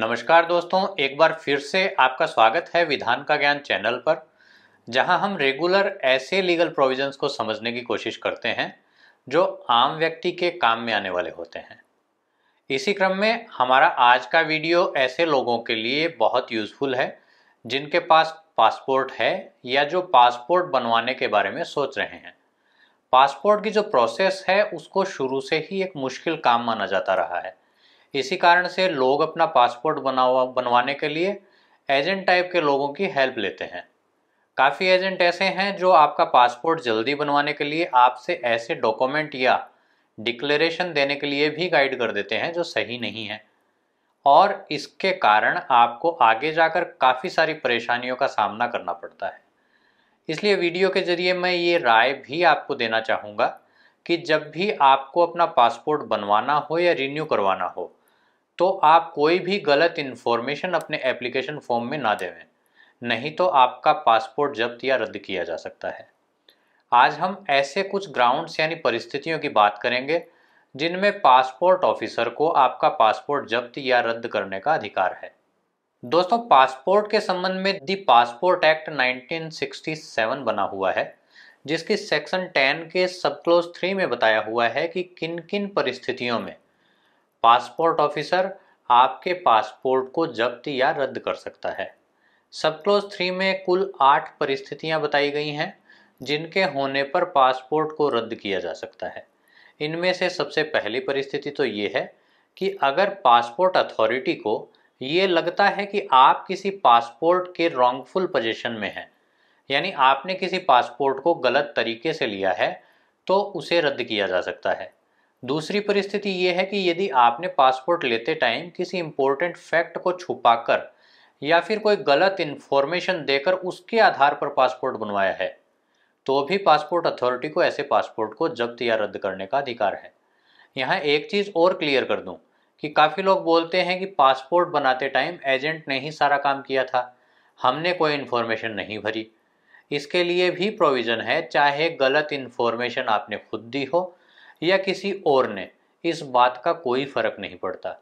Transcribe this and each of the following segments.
नमस्कार दोस्तों एक बार फिर से आपका स्वागत है विधान का ज्ञान चैनल पर जहां हम रेगुलर ऐसे लीगल प्रोविजंस को समझने की कोशिश करते हैं जो आम व्यक्ति के काम में आने वाले होते हैं इसी क्रम में हमारा आज का वीडियो ऐसे लोगों के लिए बहुत यूज़फुल है जिनके पास पासपोर्ट है या जो पासपोर्ट बनवाने के बारे में सोच रहे हैं पासपोर्ट की जो प्रोसेस है उसको शुरू से ही एक मुश्किल काम माना जाता रहा है इसी कारण से लोग अपना पासपोर्ट बनावा बनवाने के लिए एजेंट टाइप के लोगों की हेल्प लेते हैं काफ़ी एजेंट ऐसे हैं जो आपका पासपोर्ट जल्दी बनवाने के लिए आपसे ऐसे डॉक्यूमेंट या डिक्लेरेशन देने के लिए भी गाइड कर देते हैं जो सही नहीं है और इसके कारण आपको आगे जाकर काफ़ी सारी परेशानियों का सामना करना पड़ता है इसलिए वीडियो के ज़रिए मैं ये राय भी आपको देना चाहूँगा कि जब भी आपको अपना पासपोर्ट बनवाना हो या रिन्यू करवाना हो तो आप कोई भी गलत इन्फॉर्मेशन अपने एप्लीकेशन फॉर्म में ना देवें नहीं तो आपका पासपोर्ट जब्त या रद्द किया जा सकता है आज हम ऐसे कुछ ग्राउंड्स यानी परिस्थितियों की बात करेंगे जिनमें पासपोर्ट ऑफिसर को आपका पासपोर्ट जब्त या रद्द करने का अधिकार है दोस्तों पासपोर्ट के संबंध में दी पासपोर्ट एक्ट 1967 बना हुआ है जिसकी सेक्शन 10 के सब क्लोज थ्री में बताया हुआ है कि किन किन परिस्थितियों में पासपोर्ट ऑफिसर आपके पासपोर्ट को जब्त या रद्द कर सकता है सब क्लोज थ्री में कुल आठ परिस्थितियां बताई गई हैं जिनके होने पर पासपोर्ट को रद्द किया जा सकता है इनमें से सबसे पहली परिस्थिति तो ये है कि अगर पासपोर्ट अथॉरिटी को ये लगता है कि आप किसी पासपोर्ट के रॉन्गफुल पोजिशन में हैं यानी आपने किसी पासपोर्ट को गलत तरीके से लिया है तो उसे रद्द किया जा सकता है दूसरी परिस्थिति ये है कि यदि आपने पासपोर्ट लेते टाइम किसी इम्पोर्टेंट फैक्ट को छुपाकर या फिर कोई गलत इन्फॉर्मेशन देकर उसके आधार पर पासपोर्ट बनवाया है तो भी पासपोर्ट अथॉरिटी को ऐसे पासपोर्ट को जब्त या रद्द करने का अधिकार है यहाँ एक चीज़ और क्लियर कर दूँ कि काफ़ी लोग बोलते हैं कि पासपोर्ट बनाते टाइम एजेंट ने ही सारा काम किया था हमने कोई इन्फॉर्मेशन नहीं भरी इसके लिए भी प्रोविज़न है चाहे गलत इन्फॉर्मेशन आपने खुद दी हो या किसी और ने इस बात का कोई फर्क नहीं पड़ता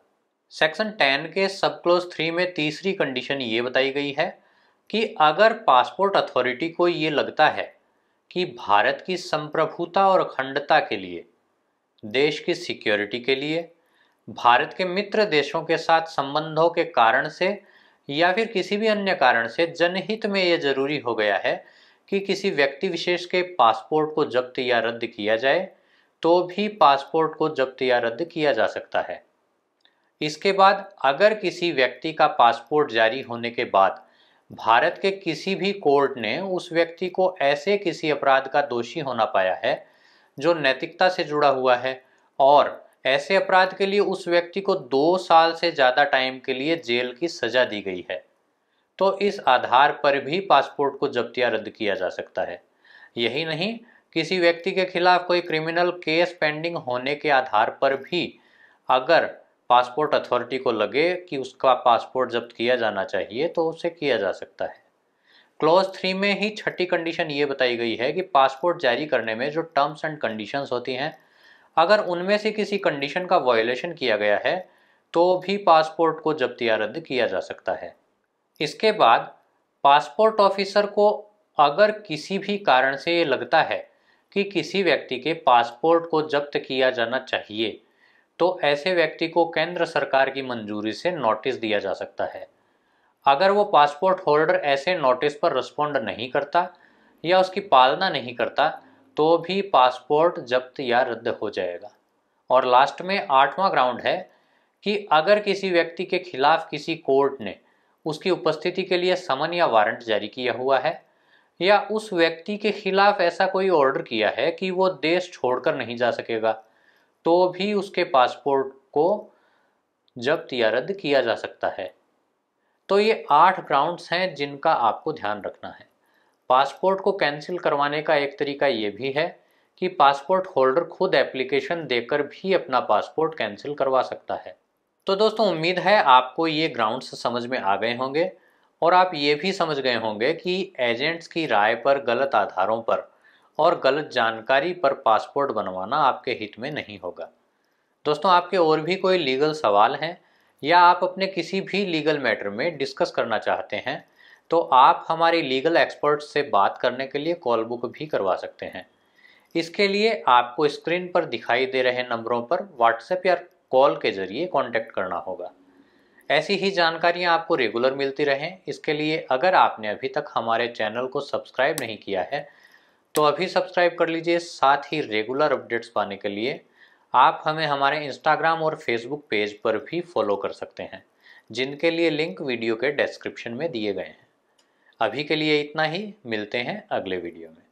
सेक्शन टेन के सब क्लोज थ्री में तीसरी कंडीशन ये बताई गई है कि अगर पासपोर्ट अथॉरिटी को ये लगता है कि भारत की संप्रभुता और अखंडता के लिए देश की सिक्योरिटी के लिए भारत के मित्र देशों के साथ संबंधों के कारण से या फिर किसी भी अन्य कारण से जनहित में ये जरूरी हो गया है कि किसी व्यक्ति विशेष के पासपोर्ट को जब्त या रद्द किया जाए तो भी पासपोर्ट को जब्त या रद्द किया जा सकता है इसके बाद अगर किसी व्यक्ति का पासपोर्ट जारी होने के बाद भारत के किसी भी कोर्ट ने उस व्यक्ति को ऐसे किसी अपराध का दोषी होना पाया है जो नैतिकता से जुड़ा हुआ है और ऐसे अपराध के लिए उस व्यक्ति को दो साल से ज़्यादा टाइम के लिए जेल की सज़ा दी गई है तो इस आधार पर भी पासपोर्ट को जब्त या रद्द किया जा सकता है यही नहीं किसी व्यक्ति के खिलाफ कोई क्रिमिनल केस पेंडिंग होने के आधार पर भी अगर पासपोर्ट अथॉरिटी को लगे कि उसका पासपोर्ट जब्त किया जाना चाहिए तो उसे किया जा सकता है क्लॉज थ्री में ही छठी कंडीशन ये बताई गई है कि पासपोर्ट जारी करने में जो टर्म्स एंड कंडीशंस होती हैं अगर उनमें से किसी कंडीशन का वायोलेशन किया गया है तो भी पासपोर्ट को जब्त या रद्द किया जा सकता है इसके बाद पासपोर्ट ऑफिसर को अगर किसी भी कारण से ये लगता है कि किसी व्यक्ति के पासपोर्ट को जब्त किया जाना चाहिए तो ऐसे व्यक्ति को केंद्र सरकार की मंजूरी से नोटिस दिया जा सकता है अगर वो पासपोर्ट होल्डर ऐसे नोटिस पर रिस्पोंड नहीं करता या उसकी पालना नहीं करता तो भी पासपोर्ट जब्त या रद्द हो जाएगा और लास्ट में आठवां ग्राउंड है कि अगर किसी व्यक्ति के खिलाफ किसी कोर्ट ने उसकी उपस्थिति के लिए समन या वारंट जारी किया हुआ है या उस व्यक्ति के खिलाफ ऐसा कोई ऑर्डर किया है कि वो देश छोड़कर नहीं जा सकेगा तो भी उसके पासपोर्ट को जब्त या रद्द किया जा सकता है तो ये आठ ग्राउंड्स हैं जिनका आपको ध्यान रखना है पासपोर्ट को कैंसिल करवाने का एक तरीका ये भी है कि पासपोर्ट होल्डर खुद एप्लीकेशन देकर भी अपना पासपोर्ट कैंसिल करवा सकता है तो दोस्तों उम्मीद है आपको ये ग्राउंड्स समझ में आ गए होंगे और आप ये भी समझ गए होंगे कि एजेंट्स की राय पर गलत आधारों पर और गलत जानकारी पर पासपोर्ट बनवाना आपके हित में नहीं होगा दोस्तों आपके और भी कोई लीगल सवाल हैं या आप अपने किसी भी लीगल मैटर में डिस्कस करना चाहते हैं तो आप हमारे लीगल एक्सपर्ट से बात करने के लिए कॉल बुक भी करवा सकते हैं इसके लिए आपको स्क्रीन पर दिखाई दे रहे नंबरों पर व्हाट्सएप या कॉल के ज़रिए कॉन्टैक्ट करना होगा ऐसी ही जानकारियाँ आपको रेगुलर मिलती रहें इसके लिए अगर आपने अभी तक हमारे चैनल को सब्सक्राइब नहीं किया है तो अभी सब्सक्राइब कर लीजिए साथ ही रेगुलर अपडेट्स पाने के लिए आप हमें हमारे इंस्टाग्राम और फेसबुक पेज पर भी फॉलो कर सकते हैं जिनके लिए लिंक वीडियो के डिस्क्रिप्शन में दिए गए हैं अभी के लिए इतना ही मिलते हैं अगले वीडियो में